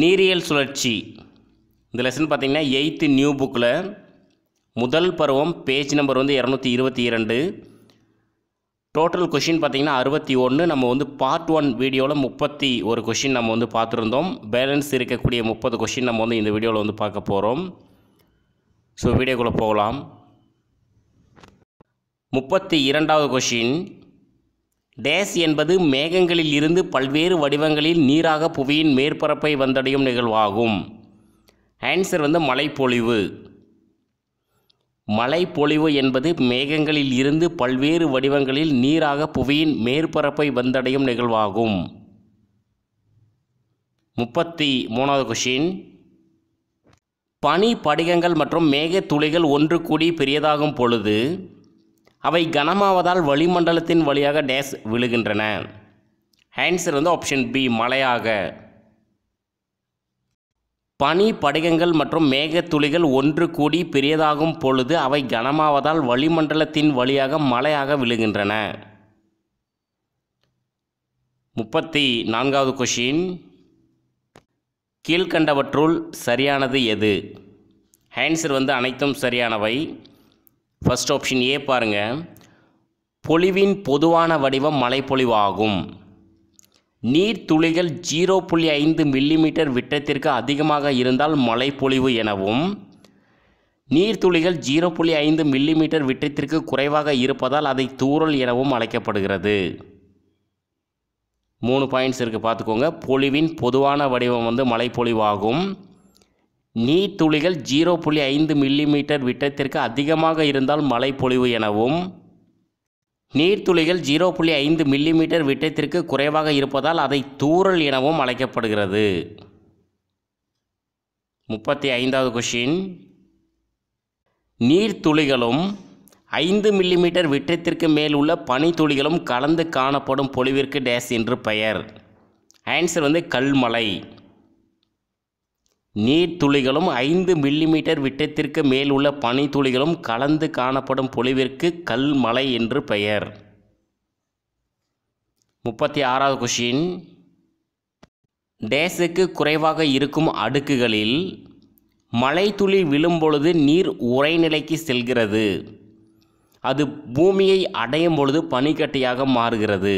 நீரியல் சுழற்சி இந்த லெசன் பார்த்திங்கன்னா எயித்து நியூ புக்கில் முதல் பருவம் பேஜ் நம்பர் வந்து இரநூத்தி இருபத்தி இரண்டு டோட்டல் கொஷின் பார்த்திங்கன்னா அறுபத்தி ஒன்று நம்ம வந்து பார்ட் ஒன் வீடியோவில் முப்பத்தி ஒரு கொஷின் நம்ம வந்து பார்த்துருந்தோம் பேலன்ஸ் இருக்கக்கூடிய முப்பது கொஷின் நம்ம வந்து இந்த வீடியோவில் வந்து பார்க்க போகிறோம் ஸோ வீடியோக்குள்ளே போகலாம் முப்பத்தி இரண்டாவது கொஷின் டேஸ் என்பது மேகங்களில் இருந்து பல்வேறு வடிவங்களில் நீராக புவியின் மேற்பரப்பை வந்தடையும் நிகழ்வாகும் ஆன்சர் வந்து மழைப்பொழிவு மழைப்பொழிவு என்பது மேகங்களில் இருந்து பல்வேறு வடிவங்களில் நீராக புவியின் மேற்பரப்பை வந்தடையும் நிகழ்வாகும் முப்பத்தி மூணாவது கொஷின் பனி படிகங்கள் மற்றும் மேகத்துளிகள் ஒன்று கூடி பெரியதாகும் பொழுது அவை கனமாவதால் வளிமண்டலத்தின் வழியாக டேஸ் விழுகின்றன ஆன்சர் வந்து ஆப்ஷன் பி மழையாக பனி படிகங்கள் மற்றும் மேகத்துளிகள் ஒன்று கூடி பெரியதாகும் பொழுது அவை கனமாவதால் வளிமண்டலத்தின் வழியாக மழையாக விழுகின்றன முப்பத்தி நான்காவது கொஷின் கீழ்கண்டவற்றுள் சரியானது எது ஆன்சர் வந்து அனைத்தும் சரியானவை ஃபஸ்ட் ஆப்ஷன் ஏ பாருங்கள் பொழிவின் பொதுவான வடிவம் மலைப்பொழிவாகும் நீர்த்துளிகள் ஜீரோ புள்ளி ஐந்து மில்லிமீட்டர் விட்டத்திற்கு அதிகமாக இருந்தால் மலைப்பொழிவு எனவும் நீர்த்துளிகள் ஜீரோ புள்ளி ஐந்து மில்லிமீட்டர் விட்டத்திற்கு குறைவாக இருப்பதால் அதை தூறல் எனவும் அழைக்கப்படுகிறது மூணு பாயிண்ட்ஸ் இருக்குது பார்த்துக்கோங்க பொழிவின் பொதுவான வடிவம் வந்து மழைப்பொழிவாகும் நீர் துளிகள் ஜீரோ புள்ளி ஐந்து மில்லிமீட்டர் விட்டத்திற்கு அதிகமாக இருந்தால் பொழிவு எனவும் நீர்த்துளிகள் ஜீரோ புள்ளி ஐந்து மில்லிமீட்டர் விட்டத்திற்கு குறைவாக இருப்பதால் அதை தூறல் எனவும் அழைக்கப்படுகிறது முப்பத்தி ஐந்தாவது கொஷின் நீர்த்துளிகளும் ஐந்து மில்லிமீட்டர் விட்டத்திற்கு மேல் உள்ள பனித்துளிகளும் கலந்து காணப்படும் பொழிவிற்கு டேஸ் என்று பெயர் ஆன்சர் வந்து கல்மலை நீர்த்துளிகளும் ஐந்து மில்லிமீட்டர் விட்டத்திற்கு மேல் உள்ள பனித்துளிகளும் கலந்து காணப்படும் பொழிவிற்கு கல்மலை என்று பெயர் முப்பத்தி ஆறாவது கொஷின் டேஸுக்கு குறைவாக இருக்கும் அடுக்குகளில் மலைத்துளி விழும்பொழுது நீர் உறைநிலைக்கு செல்கிறது அது பூமியை அடையும் பொழுது பனிக்கட்டியாக மாறுகிறது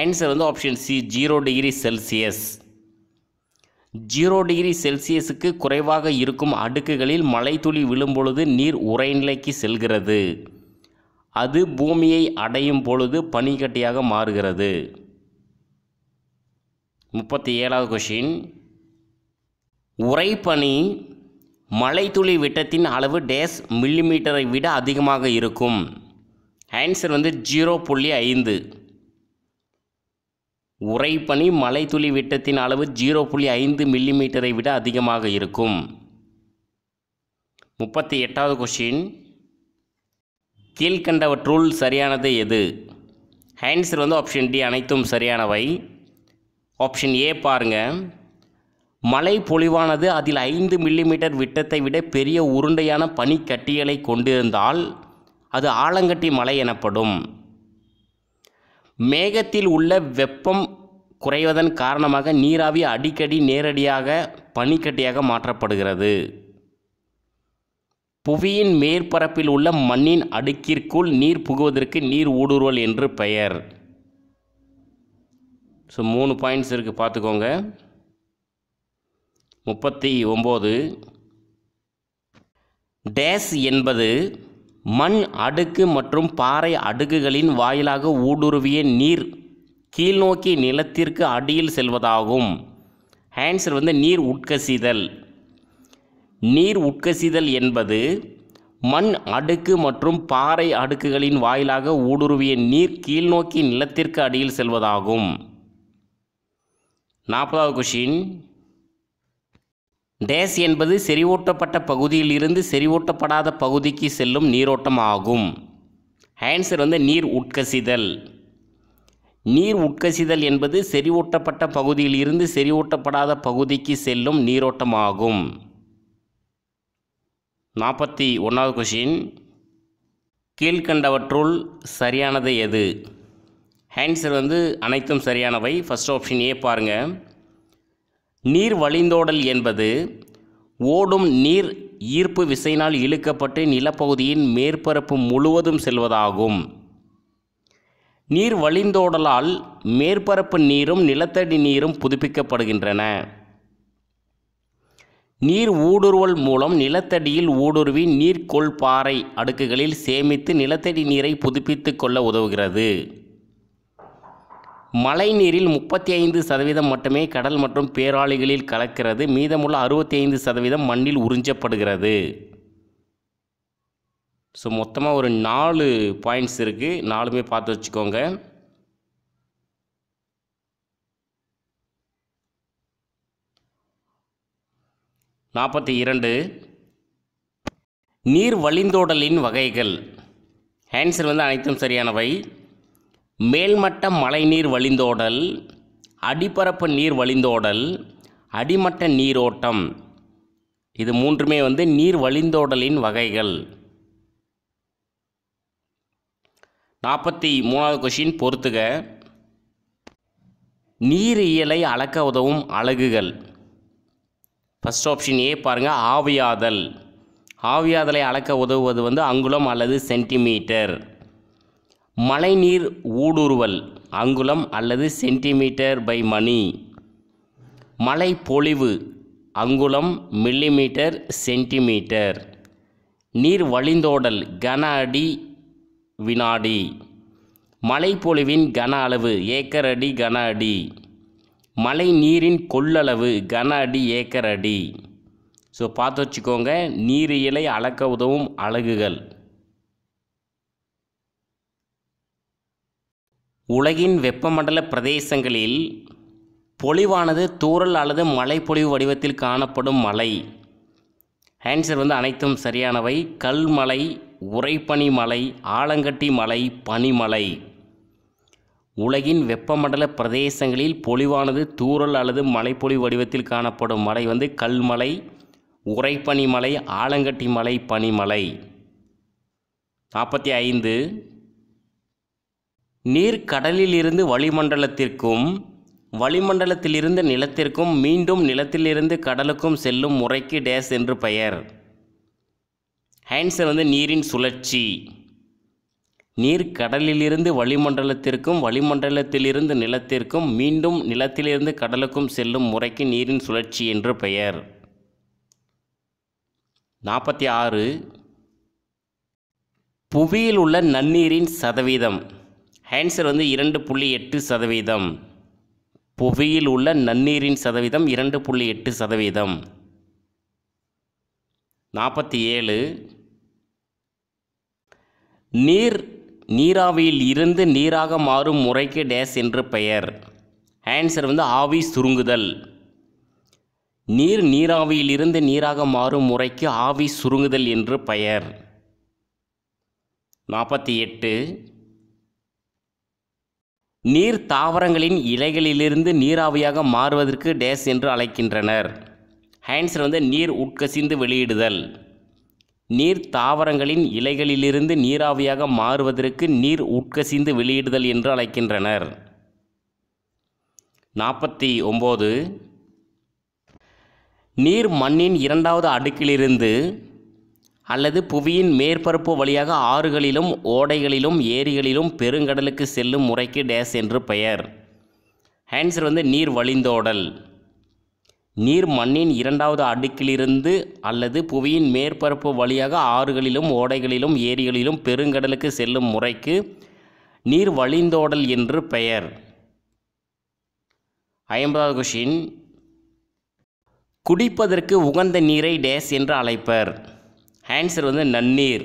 ஆன்சர் வந்து option C zero degree Celsius zero degree செல்சியஸுக்கு குறைவாக இருக்கும் அடுக்குகளில் விழும் பொழுது நீர் உறைநிலைக்கு செல்கிறது அது பூமியை அடையும் பொழுது பனிக்கட்டியாக மாறுகிறது முப்பத்தி ஏழாவது கொஷின் உறைப்பனி துளி விட்டத்தின் அளவு டேஸ் மில்லிமீட்டரை விட அதிகமாக இருக்கும் ஆன்சர் வந்து ஜீரோ புள்ளி ஐந்து மலை மலைத்துளி விட்டத்தின் அளவு ஜீரோ புள்ளி ஐந்து மில்லிமீட்டரை விட அதிகமாக இருக்கும் முப்பத்தி எட்டாவது கொஷின் கீழ்கண்டவற்றுள் சரியானது எது ஹேன்ஸர் வந்து ஆப்ஷன் டி அனைத்தும் சரியானவை ஆப்ஷன் ஏ பாருங்கள் மலை பொழிவானது அதில் ஐந்து மில்லிமீட்டர் விட்டத்தை விட பெரிய உருண்டையான பனிக்கட்டியலை கொண்டிருந்தால் அது ஆலங்கட்டி மலை எனப்படும் மேகத்தில் உள்ள வெப்பம் குறைவதன் காரணமாக நீராவி அடிக்கடி நேரடியாக பனிக்கட்டியாக மாற்றப்படுகிறது புவியின் மேற்பரப்பில் உள்ள மண்ணின் அடுக்கிற்குள் நீர் புகுவதற்கு நீர் ஊடுருவல் என்று பெயர் ஸோ மூணு பாயிண்ட்ஸ் இருக்குது பார்த்துக்கோங்க முப்பத்தி ஒம்பது டேஸ் என்பது மண் அடுக்கு மற்றும் பாறை அடுக்குகளின் வாயிலாக ஊடுருவிய நீர் கீழ்நோக்கி நிலத்திற்கு அடியில் செல்வதாகும் ஆன்சர் வந்து நீர் உட்கசிதல் நீர் உட்கசிதல் என்பது மண் அடுக்கு மற்றும் பாறை அடுக்குகளின் வாயிலாக ஊடுருவிய நீர் கீழ்நோக்கி நிலத்திற்கு அடியில் செல்வதாகும் நாற்பதாவது கொஷின் டேஸ் என்பது செறிவூட்டப்பட்ட பகுதியில் இருந்து செறிவூட்டப்படாத பகுதிக்கு செல்லும் நீரோட்டம் ஆகும் ஆன்சர் வந்து நீர் உட்கசிதல் நீர் உட்கசிதல் என்பது செறிவூட்டப்பட்ட இருந்து செறிவூட்டப்படாத பகுதிக்கு செல்லும் நீரோட்டம் ஆகும் நாற்பத்தி ஒன்றாவது கொஷின் கீழ்கண்டவற்றுள் சரியானது எது ஆன்சர் வந்து அனைத்தும் சரியானவை ஃபஸ்ட் ஆப்ஷன் ஏ பாருங்கள் நீர் வழிந்தோடல் என்பது ஓடும் நீர் ஈர்ப்பு விசையினால் இழுக்கப்பட்டு நிலப்பகுதியின் மேற்பரப்பு முழுவதும் செல்வதாகும் நீர் வழிந்தோடலால் மேற்பரப்பு நீரும் நிலத்தடி நீரும் புதுப்பிக்கப்படுகின்றன நீர் ஊடுருவல் மூலம் நிலத்தடியில் ஊடுருவி பாறை அடுக்குகளில் சேமித்து நிலத்தடி நீரை புதுப்பித்து கொள்ள உதவுகிறது மழை நீரில் முப்பத்தி ஐந்து சதவீதம் மட்டுமே கடல் மற்றும் பேராளிகளில் கலக்கிறது மீதமுள்ள அறுபத்தி ஐந்து சதவீதம் மண்ணில் உறிஞ்சப்படுகிறது ஸோ மொத்தமாக ஒரு நாலு பாயிண்ட்ஸ் இருக்குது நாலுமே பார்த்து வச்சுக்கோங்க நாற்பத்தி இரண்டு நீர் வழிந்தோடலின் வகைகள் ஆன்சர் வந்து அனைத்தும் சரியானவை மேல்மட்ட மழைநீர் வழிந்தோடல் அடிப்பரப்பு நீர் வழிந்தோடல் அடிமட்ட நீரோட்டம் இது மூன்றுமே வந்து நீர் வழிந்தோடலின் வகைகள் நாற்பத்தி மூணாவது கொஷின் பொறுத்துக நீரியலை அளக்க உதவும் அலகுகள் ஃபஸ்ட் ஆப்ஷன் ஏ பாருங்கள் ஆவியாதல் ஆவியாதலை அளக்க உதவுவது வந்து அங்குலம் அல்லது சென்டிமீட்டர் மழைநீர் ஊடுருவல் அங்குலம் அல்லது சென்டிமீட்டர் பை மணி மழை பொழிவு அங்குலம் மில்லிமீட்டர் சென்டிமீட்டர் நீர் வழிந்தோடல் கன அடி வினாடி மழைப்பொழிவின் கன அளவு ஏக்கர் அடி கன அடி மழை நீரின் கொள்ளளவு கன அடி ஏக்கர் அடி ஸோ பார்த்து வச்சுக்கோங்க நீரியலை அளக்க உதவும் அலகுகள் உலகின் வெப்பமண்டல பிரதேசங்களில் பொழிவானது தூரல் அல்லது மழை பொழிவு வடிவத்தில் காணப்படும் மலை ஆன்சர் வந்து அனைத்தும் சரியானவை கல்மலை உறைப்பனி மலை ஆலங்கட்டி மலை பனிமலை உலகின் வெப்பமண்டல பிரதேசங்களில் பொழிவானது தூரல் அல்லது மலைப்பொழிவு வடிவத்தில் காணப்படும் மலை வந்து கல்மலை உறைப்பனி மலை ஆலங்கட்டி மலை பனிமலை நாற்பத்தி ஐந்து நீர் கடலிலிருந்து வளிமண்டலத்திற்கும் வளிமண்டலத்திலிருந்து நிலத்திற்கும் மீண்டும் நிலத்திலிருந்து கடலுக்கும் செல்லும் முறைக்கு டேஸ் என்று பெயர் ஹேன்சர் வந்து நீரின் சுழற்சி நீர் கடலிலிருந்து வளிமண்டலத்திற்கும் வளிமண்டலத்திலிருந்து நிலத்திற்கும் மீண்டும் நிலத்திலிருந்து கடலுக்கும் செல்லும் முறைக்கு நீரின் சுழற்சி என்று பெயர் நாற்பத்தி ஆறு புவியில் உள்ள நன்னீரின் சதவீதம் ஆன்சர் வந்து இரண்டு புள்ளி எட்டு சதவீதம் புவியில் உள்ள நன்னீரின் சதவீதம் இரண்டு புள்ளி எட்டு சதவீதம் நாற்பத்தி ஏழு நீர் நீராவியில் இருந்து நீராக மாறும் முறைக்கு டேஸ் என்று பெயர் ஆன்சர் வந்து ஆவி சுருங்குதல் நீர் நீராவியிலிருந்து நீராக மாறும் முறைக்கு ஆவி சுருங்குதல் என்று பெயர் நாற்பத்தி எட்டு நீர் தாவரங்களின் இலைகளிலிருந்து நீராவியாக மாறுவதற்கு டேஸ் என்று அழைக்கின்றனர் ஹேன்சர் வந்து நீர் உட்கசிந்து வெளியிடுதல் நீர் தாவரங்களின் இலைகளிலிருந்து நீராவியாக மாறுவதற்கு நீர் உட்கசிந்து வெளியிடுதல் என்று அழைக்கின்றனர் நாற்பத்தி ஒம்பது நீர் மண்ணின் இரண்டாவது அடுக்கிலிருந்து அல்லது புவியின் மேற்பரப்பு வழியாக ஆறுகளிலும் ஓடைகளிலும் ஏரிகளிலும் பெருங்கடலுக்கு செல்லும் முறைக்கு டேஸ் என்று பெயர் ஆன்சர் வந்து நீர் வழிந்தோடல் நீர் மண்ணின் இரண்டாவது அடுக்கிலிருந்து அல்லது புவியின் மேற்பரப்பு வழியாக ஆறுகளிலும் ஓடைகளிலும் ஏரிகளிலும் பெருங்கடலுக்கு செல்லும் முறைக்கு நீர் வழிந்தோடல் என்று பெயர் ஐம்பதாவது கொஷின் குடிப்பதற்கு உகந்த நீரை டேஸ் என்று அழைப்பர் ஆன்சர் வந்து நன்னீர்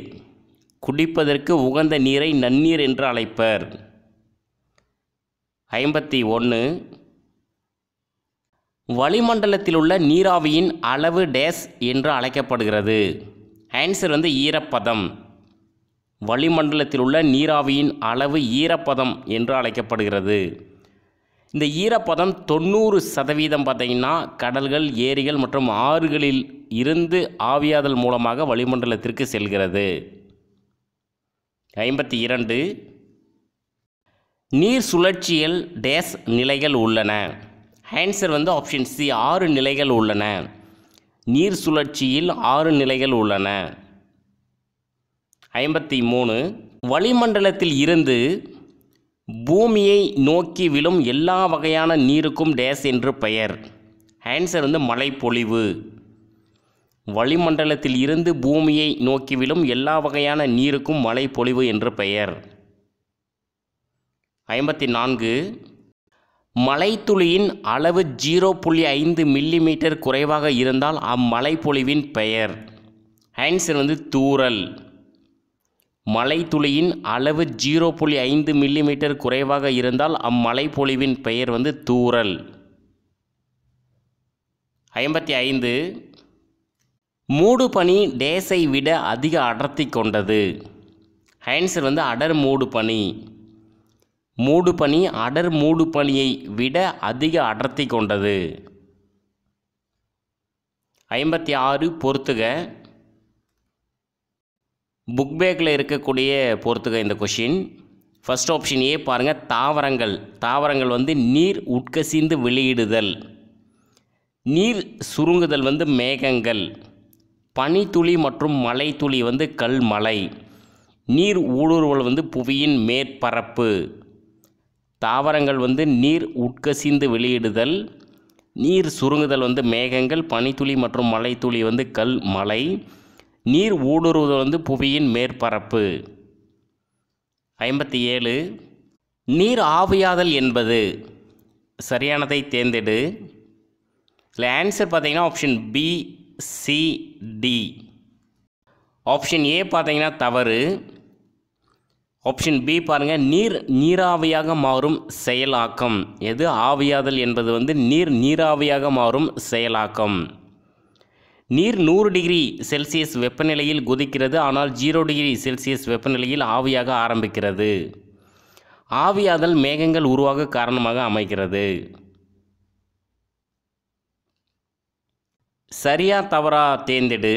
குடிப்பதற்கு உகந்த நீரை நன்னீர் என்று அழைப்பர் ஐம்பத்தி ஒன்று வளிமண்டலத்தில் உள்ள நீராவியின் அளவு டேஸ் என்று அழைக்கப்படுகிறது ஆன்சர் வந்து ஈரப்பதம் வளிமண்டலத்தில் உள்ள நீராவியின் அளவு ஈரப்பதம் என்று அழைக்கப்படுகிறது இந்த ஈரப்பதம் தொண்ணூறு சதவீதம் பார்த்திங்கன்னா கடல்கள் ஏரிகள் மற்றும் ஆறுகளில் இருந்து ஆவியாதல் மூலமாக வளிமண்டலத்திற்கு செல்கிறது ஐம்பத்தி இரண்டு நீர் சுழற்சியில் டேஸ் நிலைகள் உள்ளன ஆன்சர் வந்து ஆப்ஷன் சி ஆறு நிலைகள் உள்ளன நீர் சுழற்சியில் ஆறு நிலைகள் உள்ளன ஐம்பத்தி மூணு வளிமண்டலத்தில் இருந்து பூமியை நோக்கி விழும் எல்லா வகையான நீருக்கும் டேஸ் என்று பெயர் ஆன்சர் வந்து மழைப்பொழிவு வளிமண்டலத்தில் இருந்து பூமியை நோக்கி விழும் எல்லா வகையான நீருக்கும் மழைப்பொழிவு என்று பெயர் ஐம்பத்தி நான்கு மலைத்துளியின் அளவு ஜீரோ புள்ளி ஐந்து மில்லிமீட்டர் குறைவாக இருந்தால் அம்மலைப்பொழிவின் பெயர் ஆன்சர் வந்து தூரல் மலைத்துளியின் அளவு ஜீரோ புள்ளி ஐந்து மில்லிமீட்டர் குறைவாக இருந்தால் அம்மலைப்பொழிவின் பெயர் வந்து தூரல் ஐம்பத்தி ஐந்து மூடு பனி டேஸை விட அதிக அடர்த்தி கொண்டது ஹைன்சர் வந்து அடர் மூடு பனி மூடு பனி அடர் மூடு பனியை விட அதிக அடர்த்தி கொண்டது ஐம்பத்தி ஆறு பொறுத்துக புக் பேக்கில் இருக்கக்கூடிய பொறுத்துக்க இந்த கொஷின் ஃபஸ்ட் ஆப்ஷன் ஏ பாருங்கள் தாவரங்கள் தாவரங்கள் வந்து நீர் உட்கசிந்து வெளியிடுதல் நீர் சுருங்குதல் வந்து மேகங்கள் பனித்துளி மற்றும் மலைத்துளி வந்து கல் மலை நீர் ஊடுருவல் வந்து புவியின் மேற்பரப்பு தாவரங்கள் வந்து நீர் உட்கசிந்து வெளியிடுதல் நீர் சுருங்குதல் வந்து மேகங்கள் பனித்துளி மற்றும் மலைத்துளி வந்து கல் மலை நீர் ஊடுருவது வந்து புவியின் மேற்பரப்பு ஐம்பத்தி ஏழு நீர் ஆவியாதல் என்பது சரியானதை தேர்ந்தெடு இதில் ஆன்சர் பார்த்தீங்கன்னா option B C D option A பார்த்தீங்கன்னா தவறு ஆப்ஷன் பி பாருங்கள் நீர் நீராவியாக மாறும் செயலாக்கம் எது ஆவியாதல் என்பது வந்து நீர் நீராவியாக மாறும் செயலாக்கம் நீர் நூறு டிகிரி செல்சியஸ் வெப்பநிலையில் குதிக்கிறது ஆனால் ஜீரோ டிகிரி செல்சியஸ் வெப்பநிலையில் ஆவியாக ஆரம்பிக்கிறது ஆவியாதல் மேகங்கள் உருவாக காரணமாக அமைகிறது சரியா தவறா தேர்ந்தெடு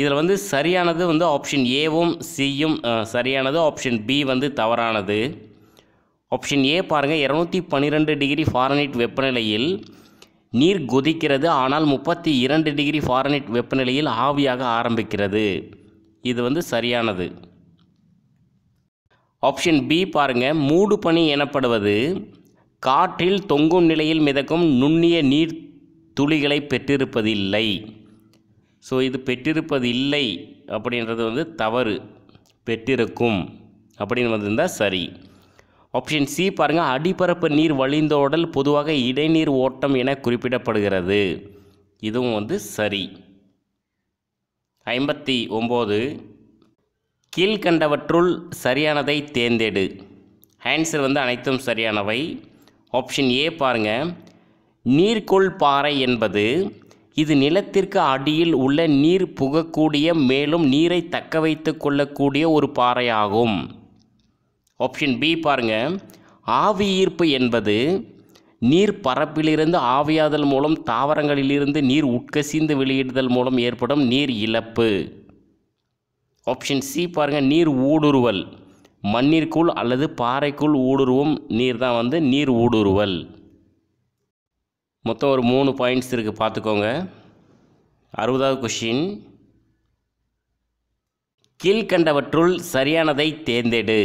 இதில் வந்து சரியானது வந்து ஆப்ஷன் ஏவும் சியும் சரியானது ஆப்ஷன் பி வந்து தவறானது ஆப்ஷன் ஏ பாருங்கள் இரநூத்தி பன்னிரெண்டு டிகிரி ஃபாரனைட் வெப்பநிலையில் நீர் கொதிக்கிறது ஆனால் முப்பத்தி இரண்டு டிகிரி ஃபாரனைட் வெப்பநிலையில் ஆவியாக ஆரம்பிக்கிறது இது வந்து சரியானது ஆப்ஷன் பி பாருங்கள் மூடு பனி எனப்படுவது காற்றில் தொங்கும் நிலையில் மிதக்கும் நுண்ணிய நீர் துளிகளை பெற்றிருப்பதில்லை ஸோ இது பெற்றிருப்பது இல்லை அப்படின்றது வந்து தவறு பெற்றிருக்கும் அப்படின்னு வந்திருந்தால் சரி ஆப்ஷன் சி பாருங்கள் அடிப்பரப்பு நீர் வழிந்தோடல் பொதுவாக இடைநீர் ஓட்டம் என குறிப்பிடப்படுகிறது இதுவும் வந்து சரி ஐம்பத்தி ஒம்பது கீழ்கண்டவற்றுள் சரியானதை தேர்ந்தெடு ஆன்சர் வந்து அனைத்தும் சரியானவை ஆப்ஷன் ஏ பாருங்கள் நீர்கொள் பாறை என்பது இது நிலத்திற்கு அடியில் உள்ள நீர் புகக்கூடிய மேலும் நீரை தக்க வைத்து கொள்ளக்கூடிய ஒரு பாறையாகும் ஆப்ஷன் பி பாருங்க ஆவி ஈர்ப்பு என்பது நீர் பரப்பிலிருந்து ஆவியாதல் மூலம் தாவரங்களிலிருந்து நீர் உட்கசிந்து வெளியிடுதல் மூலம் ஏற்படும் நீர் இழப்பு ஆப்ஷன் சி பாருங்கள் நீர் ஊடுருவல் மண்ணிற்குள் அல்லது பாறைக்குள் ஊடுருவும் நீர் தான் வந்து நீர் ஊடுருவல் மொத்தம் ஒரு மூணு பாயிண்ட்ஸ் இருக்குது பார்த்துக்கோங்க அறுபதாவது கொஷின் கீழ்கண்டவற்றுள் சரியானதை தேர்ந்தெடு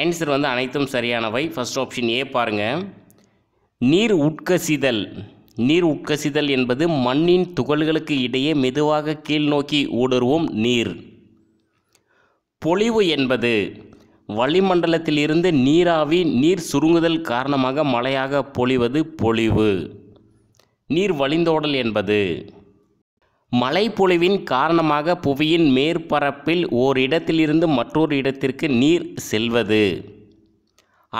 ஆன்சர் வந்து அனைத்தும் சரியானவை ஃபஸ்ட் ஆப்ஷன் ஏ பாருங்கள் நீர் உட்கசிதல் நீர் உட்கசிதல் என்பது மண்ணின் துகள்களுக்கு இடையே மெதுவாக கீழ்நோக்கி ஊடுருவோம் நீர் பொழிவு என்பது வளிமண்டலத்திலிருந்து நீராவி நீர் சுருங்குதல் காரணமாக மழையாக பொழிவது பொழிவு நீர் வழிந்தோடல் என்பது மழைப்பொழிவின் காரணமாக புவியின் மேற்பரப்பில் ஓர் இடத்திலிருந்து மற்றொரு இடத்திற்கு நீர் செல்வது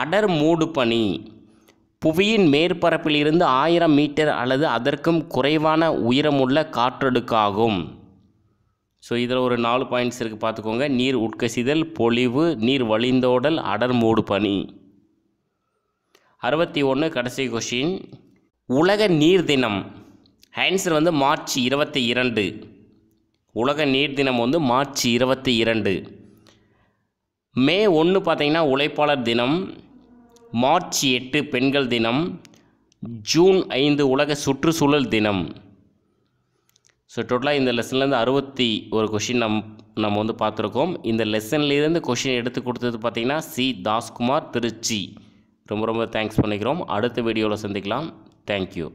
அடர் மூடு பனி புவியின் மேற்பரப்பில் இருந்து ஆயிரம் மீட்டர் அல்லது அதற்கும் குறைவான உயரமுள்ள காற்றடுக்காகும் ஸோ இதில் ஒரு நாலு பாயிண்ட்ஸ் இருக்குது பார்த்துக்கோங்க நீர் உட்கசிதல் பொழிவு நீர் வழிந்தோடல் அடர் மூடு பனி அறுபத்தி ஒன்று கடைசி கொஷின் உலக நீர் தினம் ஆன்சர் வந்து மார்ச் இருபத்தி இரண்டு உலக நீர் தினம் வந்து மார்ச் இருபத்தி இரண்டு மே ஒன்று பார்த்திங்கன்னா உழைப்பாளர் தினம் மார்ச் எட்டு பெண்கள் தினம் ஜூன் ஐந்து உலக சுற்றுச்சூழல் தினம் ஸோ டோட்டலாக இந்த லெசன்லேருந்து அறுபத்தி ஒரு கொஷின் நம் நம்ம வந்து பார்த்துருக்கோம் இந்த லெசன்லேருந்து கொஷின் எடுத்து கொடுத்தது பார்த்திங்கன்னா சி தாஸ்குமார் திருச்சி ரொம்ப ரொம்ப தேங்க்ஸ் பண்ணிக்கிறோம் அடுத்த வீடியோவில் சந்திக்கலாம் தேங்க்யூ